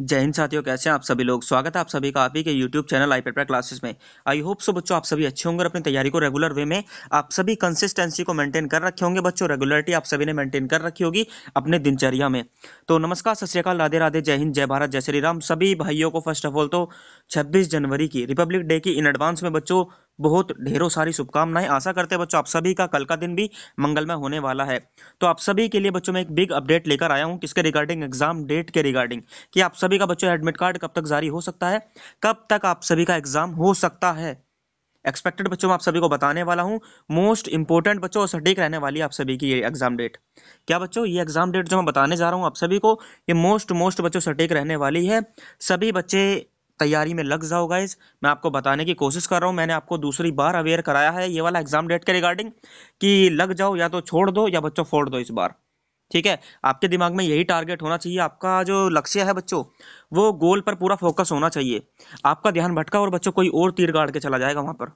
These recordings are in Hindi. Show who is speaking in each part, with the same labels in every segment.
Speaker 1: जय हिंद साथियों कैसे हैं आप सभी लोग स्वागत है आप सभी का आप ही के YouTube channel I paper classes में आई होप सो बच्चों आप सभी अच्छे होंगे और अपनी तैयारी को रेगुलर वे में आप सभी कंसिस्टेंसी को मेंटेन कर रखे होंगे बच्चों रेगुलरिटी आप सभी ने मेंटेन कर रखी होगी अपने दिनचर्या में तो नमस्कार सत श्रीकाल राधे राधे जय हिंद जय भारत जय श्री राम सभी भाइयों को फर्स्ट ऑफ ऑल तो छब्बीस जनवरी की रिपब्लिक डे की इन एडवांस में बच्चों बहुत ढेरों सारी शुभकामनाएं आशा करते हैं बच्चों आप सभी का कल का दिन भी मंगलमय होने वाला है तो आप सभी के लिए बच्चों में एक बिग अपडेट लेकर आया हूँ किसके रिगार्डिंग एग्जाम डेट के रिगार्डिंग कि आप सभी का बच्चों एडमिट कार्ड कब तक जारी हो सकता है कब तक आप सभी का एग्जाम हो सकता है एक्सपेक्टेड बच्चों में आप सभी को बताने वाला हूँ मोस्ट इंपॉर्टेंट बच्चों और सटीक रहने वाली आप सभी की ये एग्जाम डेट क्या बच्चों ये एग्जाम डेट जो मैं बताने जा रहा हूँ आप सभी को ये मोस्ट मोस्ट बच्चों सटीक रहने वाली है सभी बच्चे तैयारी में लग जाओ गाइज मैं आपको बताने की कोशिश कर रहा हूँ मैंने आपको दूसरी बार अवेयर कराया है ये वाला एग्जाम डेट के रिगार्डिंग कि लग जाओ या तो छोड़ दो या बच्चों फोड़ दो इस बार ठीक है आपके दिमाग में यही टारगेट होना चाहिए आपका जो लक्ष्य है बच्चों वो गोल पर पूरा फोकस होना चाहिए आपका ध्यान भटका और बच्चों कोई और तीर गाड़ के चला जाएगा वहाँ पर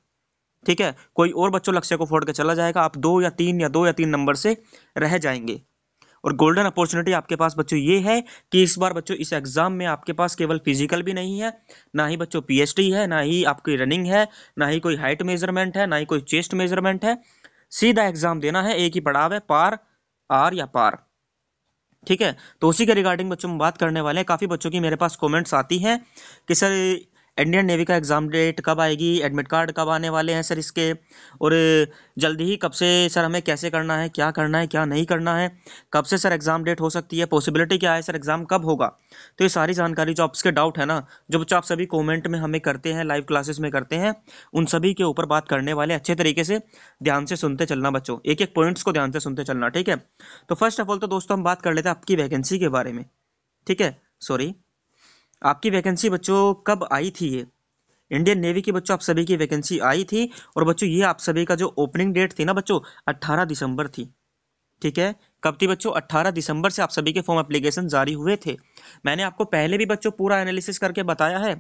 Speaker 1: ठीक है कोई और बच्चों लक्ष्य को फोड़ के चला जाएगा आप दो या तीन या दो या तीन नंबर से रह जाएंगे और गोल्डन अपॉर्चुनिटी आपके पास बच्चों ये है कि इस बार बच्चों इस एग्ज़ाम में आपके पास केवल फिजिकल भी नहीं है ना ही बच्चों पी है ना ही आपकी रनिंग है ना ही कोई हाइट मेजरमेंट है ना ही कोई चेस्ट मेजरमेंट है सीधा एग्ज़ाम देना है एक ही पड़ाव है पार आर या पार ठीक है तो उसी के रिगार्डिंग बच्चों में बात करने वाले हैं काफ़ी बच्चों की मेरे पास कमेंट्स आती हैं कि सर इंडियन नेवी का एग्ज़ाम डेट कब आएगी एडमिट कार्ड कब आने वाले हैं सर इसके और जल्दी ही कब से सर हमें कैसे करना है क्या करना है क्या नहीं करना है कब से सर एग्ज़ाम डेट हो सकती है पॉसिबिलिटी क्या है सर एग्ज़ाम कब होगा तो ये सारी जानकारी जो आपके डाउट है ना जो बच्चों आप सभी कॉमेंट में हमें करते हैं लाइव क्लासेस में करते हैं उन सभी के ऊपर बात करने वाले अच्छे तरीके से ध्यान से सुनते चलना बच्चों एक एक पॉइंट्स को ध्यान से सुनते चलना ठीक है तो फर्स्ट ऑफ ऑल तो दोस्तों हम बात कर लेते हैं आपकी वैकेंसी के बारे में ठीक है सॉरी आपकी वैकेंसी बच्चों कब आई थी ये इंडियन नेवी की बच्चों आप सभी की वैकेंसी आई थी और बच्चों ये आप सभी का जो ओपनिंग डेट थी ना बच्चों अट्ठारह दिसंबर थी ठीक है कब थी बच्चों अट्ठारह दिसंबर से आप सभी के फॉर्म एप्लीकेशन जारी हुए थे मैंने आपको पहले भी बच्चों पूरा एनालिसिस करके बताया है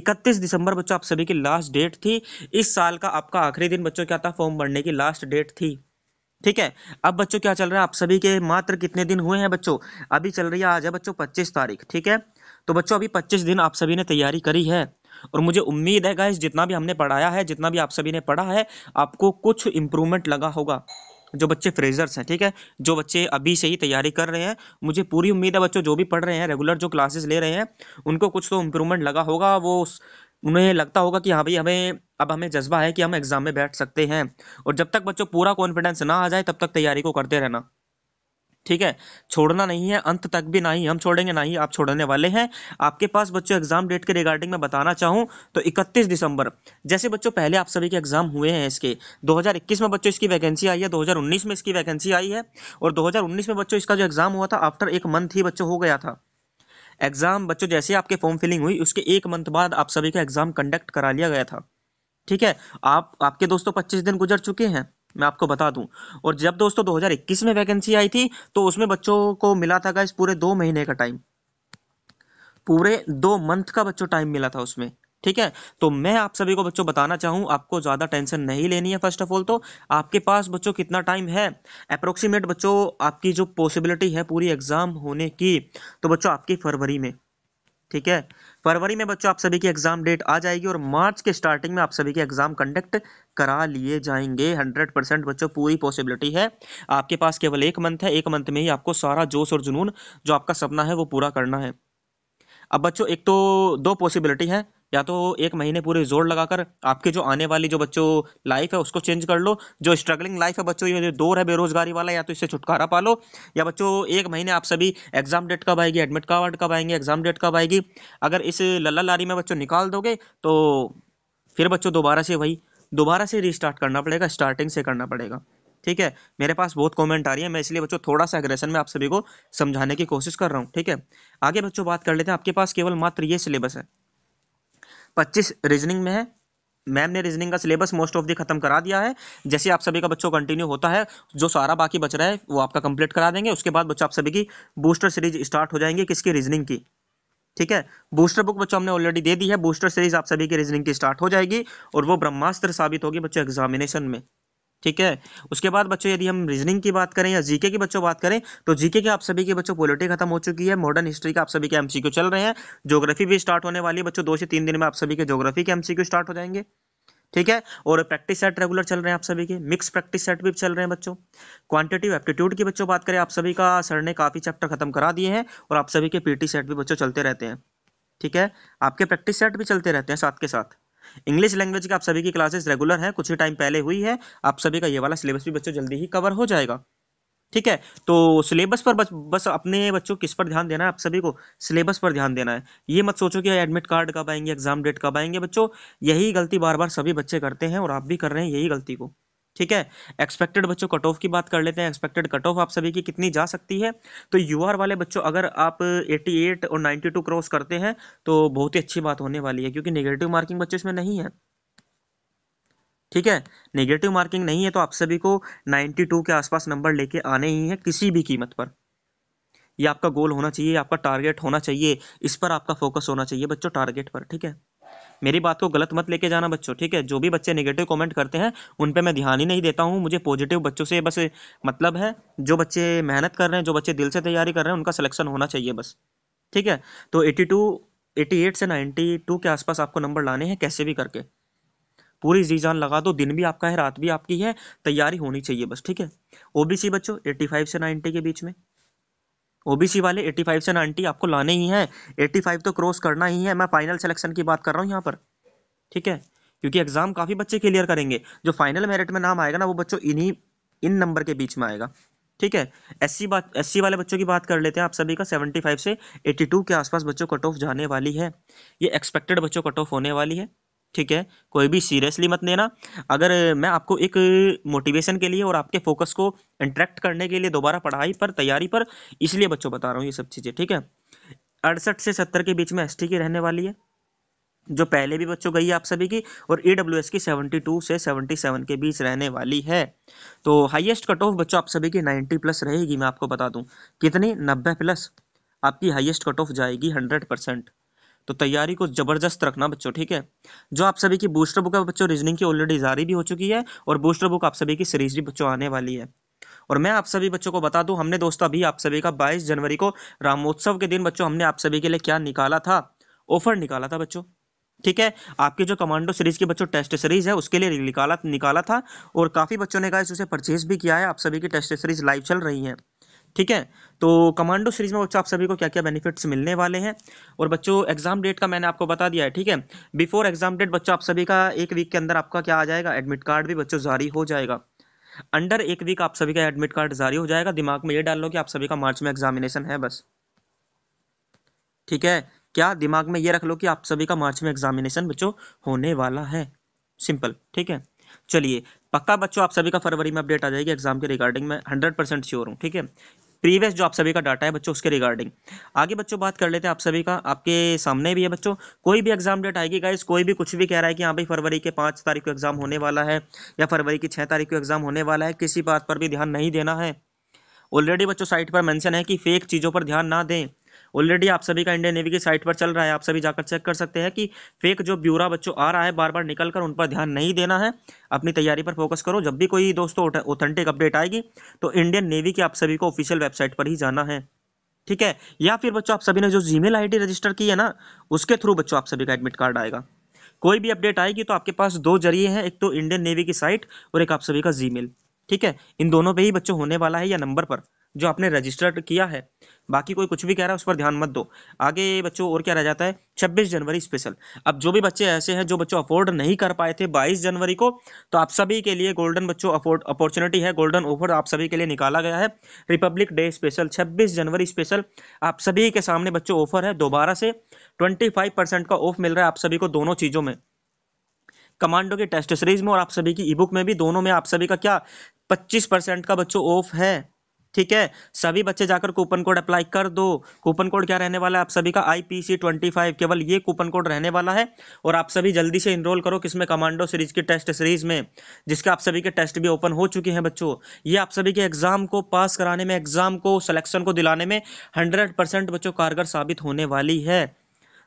Speaker 1: इकतीस दिसंबर बच्चों आप सभी की लास्ट डेट थी इस साल का आपका आखिरी दिन बच्चों क्या था फॉर्म भरने की लास्ट डेट थी ठीक है अब बच्चों क्या चल रहा है आप सभी के मात्र कितने दिन हुए हैं बच्चों अभी चल रही है आज है बच्चों पच्चीस तारीख ठीक है तो बच्चों अभी 25 दिन आप सभी ने तैयारी करी है और मुझे उम्मीद है गाइस जितना भी हमने पढ़ाया है जितना भी आप सभी ने पढ़ा है आपको कुछ इम्प्रूवमेंट लगा होगा जो बच्चे फ्रेजर्स हैं ठीक है जो बच्चे अभी से ही तैयारी कर रहे हैं मुझे पूरी उम्मीद है बच्चों जो भी पढ़ रहे हैं रेगुलर जो क्लासेस ले रहे हैं उनको कुछ तो इम्प्रूवमेंट लगा होगा वो उन्हें लगता होगा कि हाँ भाई हमें अब हमें जज्बा है कि हम एग्ज़ाम में बैठ सकते हैं और जब तक बच्चों पूरा कॉन्फिडेंस ना आ जाए तब तक तैयारी को करते रहना ठीक है छोड़ना नहीं है अंत तक भी ना ही हम छोड़ेंगे ना ही आप छोड़ने वाले हैं आपके पास बच्चों एग्जाम डेट के रिगार्डिंग मैं बताना चाहूँ तो 31 दिसंबर जैसे बच्चों पहले आप सभी के एग्जाम हुए हैं इसके 2021 में बच्चों इसकी वैकेंसी आई है 2019 में इसकी वैकेंसी आई है और दो में बच्चों इसका जो एग्जाम हुआ था आफ्टर एक मंथ ही बच्चों हो गया था एग्जाम बच्चों जैसे आपके फॉर्म फिलिंग हुई उसके एक मंथ बाद आप सभी का एग्जाम कंडक्ट करा लिया गया था ठीक है आप आपके दोस्तों पच्चीस दिन गुजर चुके हैं मैं आपको बता दूं और जब दोस्तों 2021 में वैकेंसी आई थी तो उसमें बच्चों को मिला था गाइस पूरे दो महीने का टाइम पूरे दो मंथ का बच्चों टाइम मिला था उसमें ठीक है तो मैं आप सभी को बच्चों बताना चाहूँ आपको ज़्यादा टेंशन नहीं लेनी है फर्स्ट ऑफ ऑल तो आपके पास बच्चों कितना टाइम है अप्रोक्सीमेट बच्चों आपकी जो पॉसिबिलिटी है पूरी एग्ज़ाम होने की तो बच्चों आपकी फरवरी में ठीक है फरवरी में बच्चों आप सभी की एग्जाम डेट आ जाएगी और मार्च के स्टार्टिंग में आप सभी के एग्जाम कंडक्ट करा लिए जाएंगे 100 परसेंट बच्चों पूरी पॉसिबिलिटी है आपके पास केवल एक मंथ है एक मंथ में ही आपको सारा जोश और जुनून जो आपका सपना है वो पूरा करना है अब बच्चों एक तो दो पॉसिबिलिटी है या तो एक महीने पूरे जोर लगाकर आपके जो आने वाली जो बच्चों लाइफ है उसको चेंज कर लो जो स्ट्रगलिंग लाइफ है बच्चों ये जो दौर है बेरोजगारी वाला या तो इससे छुटकारा पा लो या बच्चों एक महीने आप सभी एग्जाम डेट कब आएगी एडमिट कार्ड कब आएंगे एग्जाम डेट कब आएगी अगर इस लल्ला लारी में बच्चों निकाल दोगे तो फिर बच्चों दोबारा से वही दोबारा से रिस्टार्ट करना पड़ेगा स्टार्टिंग से करना पड़ेगा ठीक है मेरे पास बहुत कमेंट आ रही है मैं इसलिए बच्चों थोड़ा सा एग्रेशन में आप सभी को समझाने की कोशिश कर रहा हूँ ठीक है आगे बच्चों बात कर लेते हैं आपके पास केवल मात्र ये सिलेबस है पच्चीस रीजनिंग में है मैम ने रीजनिंग का सिलेबस मोस्ट ऑफ दी खत्म करा दिया है जैसे आप सभी का बच्चों कंटिन्यू होता है जो सारा बाकी बच रहा है वो आपका कंप्लीट करा देंगे उसके बाद बच्चों आप सभी की बूस्टर सीरीज स्टार्ट हो जाएंगे किसकी रीजनिंग की ठीक है बूस्टर बुक बच्चों हमने ऑलरेडी दे दी है बूस्टर सीरीज आप सभी की रीजनिंग की स्टार्ट हो जाएगी और वो ब्रह्मास्त्र साबित होगी बच्चों एग्जामिनेशन में ठीक है उसके बाद बच्चों यदि हम रीजनिंग की बात करें या जीके की बच्चों बात करें तो जीके के आप सभी के बच्चों पोलिटी खत्म हो चुकी है मॉडर्न हिस्ट्री का आप सभी के एमसीक्यू चल रहे हैं जोग्राफी भी स्टार्ट होने वाली है बच्चों दो से तीन दिन में आप सभी के ज्योग्राफी के एमसीक्यू स्टार्ट हो जाएंगे ठीक है और प्रैक्टिस सेट रेगुलर चल रहे हैं आप सभी के मिक्स प्रैक्टिस सेट भी चल रहे हैं बच्चों क्वांटिटिव एप्टीट्यूड की बच्चों बात करें आप सभी का सर ने काफ़ी चैप्टर खत्म करा दिए हैं और आप सभी के पीटी सेट भी बच्चों चलते रहते हैं ठीक है आपके प्रैक्टिस सेट भी चलते रहते हैं साथ के साथ इंग्लिश लैंग्वेज की आप सभी की क्लासेस रेगुलर है कुछ ही टाइम पहले हुई है आप सभी का ये वाला सिलेबस भी बच्चों जल्दी ही कवर हो जाएगा ठीक है तो सिलेबस पर बस बस अपने बच्चों किस पर ध्यान देना है आप सभी को सिलेबस पर ध्यान देना है ये मत सोचो कि एडमिट कार्ड कब आएंगे एग्जाम डेट कब आएंगे बच्चों यही गलती बार बार सभी बच्चे करते हैं और आप भी कर रहे हैं यही गलती को ठीक है एक्सपेक्टेड बच्चों कट ऑफ की बात कर लेते हैं एक्सपेक्टेड कट ऑफ आप सभी की कितनी जा सकती है तो यूआर वाले बच्चों अगर आप 88 और 92 क्रॉस करते हैं तो बहुत ही अच्छी बात होने वाली है क्योंकि नेगेटिव मार्किंग बच्चों इसमें नहीं है ठीक है नेगेटिव मार्किंग नहीं है तो आप सभी को नाइन्टी के आसपास नंबर लेके आने ही हैं किसी भी कीमत पर यह आपका गोल होना चाहिए आपका टारगेट होना चाहिए इस पर आपका फोकस होना चाहिए बच्चों टारगेट पर ठीक है मेरी बात को गलत मत लेके जाना बच्चों ठीक है जो भी बच्चे नेगेटिव कमेंट करते हैं उन पर मैं ध्यान ही नहीं देता हूँ मुझे पॉजिटिव बच्चों से बस मतलब है जो बच्चे मेहनत कर रहे हैं जो बच्चे दिल से तैयारी कर रहे हैं उनका सिलेक्शन होना चाहिए बस ठीक है तो एटी टू एटी एट से नाइन्टी टू के आसपास आपको नंबर लाने हैं कैसे भी करके पूरी जी जान लगा दो दिन भी आपका है रात भी आपकी है तैयारी होनी चाहिए बस ठीक है ओबीसी बच्चों 85 से 90 के बीच में ओबीसी वाले 85 से 90 आपको लाने ही हैं 85 तो क्रॉस करना ही है मैं फाइनल सिलेक्शन की बात कर रहा हूँ यहाँ पर ठीक है क्योंकि एग्जाम काफ़ी बच्चे क्लियर करेंगे जो फाइनल मेरिट में नाम आएगा ना वो बच्चों इन्हीं इन नंबर के बीच में आएगा ठीक है एससी बात एससी वाले बच्चों की बात कर लेते हैं आप सभी का 75 से 82 के आसपास बच्चों कट ऑफ जाने वाली है ये एक्सपेक्टेड बच्चों कट ऑफ होने वाली है ठीक है कोई भी सीरियसली मत लेना अगर मैं आपको एक मोटिवेशन के लिए और आपके फोकस को इंट्रैक्ट करने के लिए दोबारा पढ़ाई पर तैयारी पर इसलिए बच्चों बता रहा हूँ ये सब चीज़ें ठीक है अड़सठ से सत्तर के बीच में एस की रहने वाली है जो पहले भी बच्चों गई है आप सभी की और ई की 72 से 77 के बीच रहने वाली है तो हाईएस्ट कट ऑफ बच्चों आप सभी की 90 प्लस रहेगी मैं आपको बता दूं कितनी 90 प्लस आपकी हाईएस्ट कट ऑफ जाएगी 100 परसेंट तो तैयारी को ज़बरदस्त रखना बच्चों ठीक है जो आप सभी की बूस्टर बुक है बच्चों रीजनिंग की ऑलरेडी जारी भी हो चुकी है और बूस्टर बुक आप सभी की सीरीज भी बच्चों आने वाली है और मैं आप सभी बच्चों को बता दूं हमने दोस्तों अभी आप सभी का 22 जनवरी को रामोत्सव के दिन बच्चों हमने आप सभी के लिए क्या निकाला था ऑफर निकाला था बच्चों ठीक है आपके जो कमांडो सीरीज के बच्चों टेस्ट सीरीज है उसके लिए निकाला निकाला था और काफ़ी बच्चों ने कहा इसे परचेज भी किया है आप सभी की टेस्ट सीरीज लाइव चल रही है ठीक है तो कमांडो सीरीज में बच्चों आप सभी को क्या क्या बेनिफिट्स मिलने वाले हैं और बच्चों एग्जाम डेट का मैंने आपको बता दिया है ठीक है बिफोर एग्जाम डेट बच्चों आप सभी का एक वीक के अंदर आपका क्या आ जाएगा एडमिट कार्ड भी बच्चों जारी हो जाएगा अंडर एक वीक आप सभी का एडमिट कार्ड जारी हो जाएगा दिमाग में ये डाल लो कि आप सभी का मार्च में एग्जामिनेशन है बस ठीक है क्या दिमाग में ये रख लो कि आप सभी का मार्च में एग्जामिनेशन बच्चों होने वाला है सिंपल ठीक है चलिए पक्का बच्चों आप सभी का फरवरी में अपडेट आ जाएगी एग्जाम के रिगार्डिंग मैं हंड्रेड परसेंट श्योर हूँ ठीक है प्रीवियस जो आप सभी का डाटा है बच्चों उसके रिगार्डिंग आगे बच्चों बात कर लेते हैं आप सभी का आपके सामने भी है बच्चों कोई भी एग्जाम डेट आएगी गाइस कोई भी कुछ भी कह रहा है कि हाँ भाई फरवरी के पाँच तारीख को एग्जाम होने वाला है या फरवरी की छः तारीख को एग्जाम होने वाला है किसी बात पर भी ध्यान नहीं देना है ऑलरेडी बच्चों साइट पर मैंशन है कि फेक चीज़ों पर ध्यान ना दें ऑलरेडी आप सभी का इंडियन नेवी की साइट पर चल रहा है आप सभी जाकर चेक कर सकते हैं कि फेक जो ब्यूरा बच्चों आ रहा है बार बार निकल कर उन पर ध्यान नहीं देना है अपनी तैयारी पर फोकस करो जब भी कोई दोस्तों ऑथेंटिक अपडेट आएगी तो इंडियन नेवी की आप सभी को ऑफिशियल वेबसाइट पर ही जाना है ठीक है या फिर बच्चों आप सभी ने जो जीमेल मेल रजिस्टर की है ना उसके थ्रू बच्चों आप सभी का एडमिट कार्ड आएगा कोई भी अपडेट आएगी तो आपके पास दो जरिए हैं एक तो इंडियन नेवी की साइट और एक आप सभी का जी ठीक है इन दोनों पे ही बच्चों होने वाला है या नंबर पर जो आपने रजिस्टर्ड किया है बाकी कोई कुछ भी कह रहा है उस पर ध्यान मत दो आगे बच्चों और क्या रह जाता है 26 जनवरी स्पेशल अब जो भी बच्चे ऐसे हैं जो बच्चों अफोर्ड नहीं कर पाए थे 22 जनवरी को तो आप सभी के लिए गोल्डन बच्चों अफोर्ड अपॉर्चुनिटी है गोल्डन ऑफर आप सभी के लिए निकाला गया है रिपब्लिक डे स्पेशल छब्बीस जनवरी स्पेशल आप सभी के सामने बच्चों ऑफर है दोबारा से ट्वेंटी का ऑफ मिल रहा है आप सभी को दोनों चीज़ों में कमांडो की टेस्ट सीरीज में और आप सभी की ई बुक में भी दोनों में आप सभी का क्या 25 परसेंट का बच्चों ऑफ है ठीक है सभी बच्चे जाकर कूपन कोड अप्लाई कर दो कूपन कोड क्या रहने वाला है आप सभी का I P C twenty five केवल ये कूपन कोड रहने वाला है और आप सभी जल्दी से इनरोल करो किसमें कमांडो सीरीज की टेस्ट सीरीज में जिसके आप सभी के टेस्ट भी ओपन हो चुके हैं बच्चों ये आप सभी के एग्जाम को पास कराने में एग्जाम को सिलेक्शन को दिलाने में हंड्रेड परसेंट बच्चों कारगर साबित होने वाली है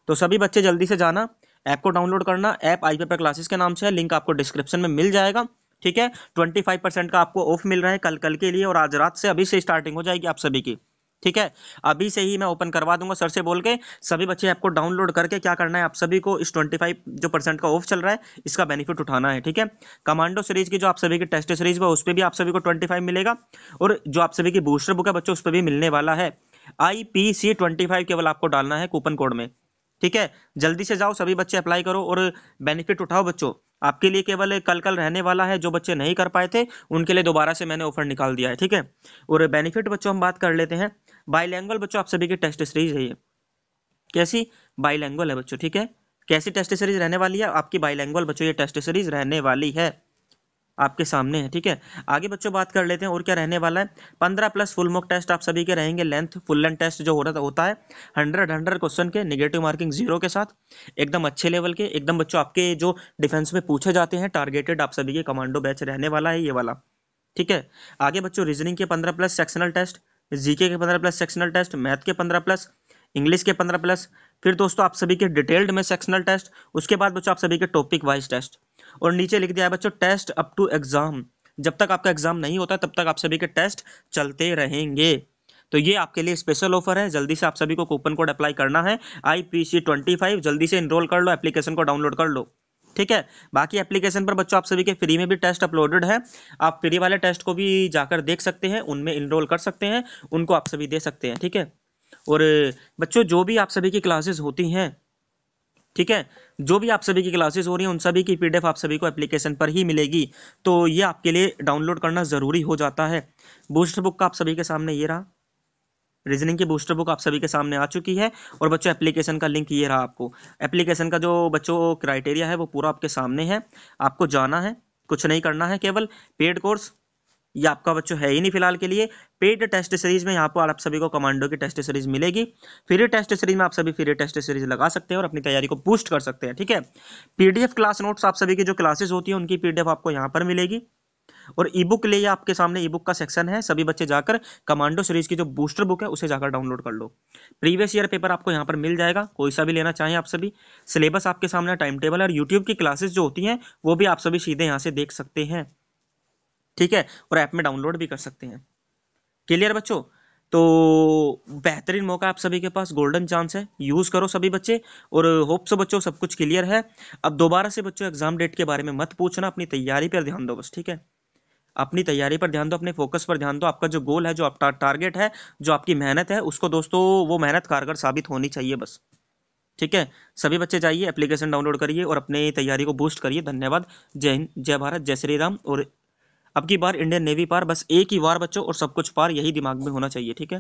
Speaker 1: तो सभी बच्चे जल्दी से जाना ऐप को डाउनलोड करना ऐप आई पे क्लासेस के नाम से है लिंक आपको डिस्क्रिप्शन में मिल जाएगा ठीक है ट्वेंटी फाइव परसेंट का आपको ऑफ मिल रहा है कल कल के लिए और आज रात से अभी से स्टार्टिंग हो जाएगी आप सभी की ठीक है अभी से ही मैं ओपन करवा दूंगा सर से बोल के सभी बच्चे आपको डाउनलोड करके क्या करना है आप सभी को इस 25 जो परसेंट का ऑफ चल रहा है इसका बेनिफिट उठाना है ठीक है कमांडो सीरीज की जो आप सभी की टेस्ट सीरीज है उस पर भी आप सभी को फाइव मिलेगा और जो आप सभी की बूस्टर बुक है बच्चों उस पर भी मिलने वाला है I P C twenty five केवल आपको डालना है कूपन कोड में ठीक है जल्दी से जाओ सभी बच्चे अप्लाई करो और बेनिफिट उठाओ बच्चों आपके लिए केवल कल कल रहने वाला है जो बच्चे नहीं कर पाए थे उनके लिए दोबारा से मैंने ऑफर निकाल दिया है ठीक है और बेनिफिट बच्चों हम बात कर लेते हैं बाइलैंगल बच्चों आप सभी की टेस्ट सीरीज है ये कैसी बाइलैंगल है बच्चों ठीक है कैसी टेस्ट सीरीज रहने वाली है आपकी बाइलैंगल बच्चों ये टेस्ट सीरीज रहने वाली है आपके सामने है ठीक है आगे बच्चों बात कर लेते हैं और क्या रहने वाला है पंद्रह प्लस फुल मॉक टेस्ट आप सभी के रहेंगे लेंथ फुल लेंथ टेस्ट जो हो रहा था होता है हंड्रेड हंड्रेड क्वेश्चन के निगेटिव मार्किंग जीरो के साथ एकदम अच्छे लेवल के एकदम बच्चों आपके जो डिफेंस में पूछे जाते हैं टारगेटेड आप सभी के कमांडो बैच रहने वाला है ये वाला ठीक है आगे बच्चों रीजनिंग के पंद्रह प्लस सेक्शनल टेस्ट जीके के पंद्रह प्लस सेक्शनल टेस्ट मैथ के पंद्रह प्लस इंग्लिश के पंद्रह प्लस फिर दोस्तों आप सभी के डिटेल्ड में सेक्शनल टेस्ट उसके बाद बच्चों आप सभी के टॉपिक वाइज टेस्ट और नीचे लिख दिया है बच्चों टेस्ट अप टू एग्जाम जब तक आपका एग्जाम नहीं होता तब तक आप सभी के टेस्ट चलते रहेंगे तो ये आपके लिए स्पेशल ऑफर है जल्दी से आप सभी को कूपन कोड अप्लाई करना है I P C twenty five जल्दी से इनरोल कर लो एप्लीकेशन को डाउनलोड कर लो ठीक है बाकी एप्लीकेशन पर बच्चों आप सभी के फ्री में भी टेस्ट अपलोडेड है आप फ्री वाले टेस्ट को भी जाकर देख सकते हैं उनमें इनरोल कर सकते हैं उनको आप सभी दे सकते हैं ठीक है और बच्चों जो भी आप सभी की क्लासेस होती हैं ठीक है जो भी आप सभी की क्लासेस हो रही हैं उन सभी की पीडीएफ आप सभी को एप्लीकेशन पर ही मिलेगी तो ये आपके लिए डाउनलोड करना ज़रूरी हो जाता है बूस्टर बुक का आप सभी के सामने ये रहा रीजनिंग की बूस्टर बुक आप सभी के सामने आ चुकी है और बच्चों एप्लीकेशन का लिंक ये रहा आपको एप्लीकेशन का जो बच्चों क्राइटेरिया है वो पूरा आपके सामने है आपको जाना है कुछ नहीं करना है केवल पेड कोर्स ये आपका बच्चों है ही नहीं फिलहाल के लिए पेड टेस्ट सीरीज में यहाँ पर आप सभी को कमांडो की टेस्ट सीरीज मिलेगी फ्री टेस्ट सीरीज में आप सभी फ्री टेस्ट सीरीज लगा सकते हैं और अपनी तैयारी को बूस्ट कर सकते हैं ठीक है पीडीएफ क्लास नोट्स आप सभी की जो क्लासेस होती है उनकी पीडीएफ आपको यहाँ पर मिलेगी और ई बुक लिए आपके सामने ई बुक का सेक्शन है सभी बच्चे जाकर कमांडो सीरीज की जो बूस्टर बुक है उसे जाकर डाउनलोड कर लो प्रीवियस ईयर पेपर आपको यहाँ पर मिल जाएगा कोई सा भी लेना चाहें आप सभी सिलेबस आपके सामने टाइम टेबल और यूट्यूब की क्लासेस जो होती हैं वो भी आप सभी सीधे यहाँ से देख सकते हैं ठीक है और ऐप में डाउनलोड भी कर सकते हैं क्लियर बच्चों तो बेहतरीन मौका आप सभी के पास गोल्डन चांस है यूज़ करो सभी बच्चे और होप सो बच्चों सब कुछ क्लियर है अब दोबारा से बच्चों एग्जाम डेट के बारे में मत पूछना अपनी तैयारी पर ध्यान दो बस ठीक है अपनी तैयारी पर ध्यान दो अपने फोकस पर ध्यान दो आपका जो गोल है जो टार, टारगेट है जो आपकी मेहनत है उसको दोस्तों वो मेहनत कारगर साबित होनी चाहिए बस ठीक है सभी बच्चे जाइए एप्लीकेशन डाउनलोड करिए और अपनी तैयारी को बूस्ट करिए धन्यवाद जय हिंद जय भारत जय श्री राम और अब की बार इंडियन नेवी पार बस एक ही बार बच्चों और सब कुछ पार यही दिमाग में होना चाहिए ठीक है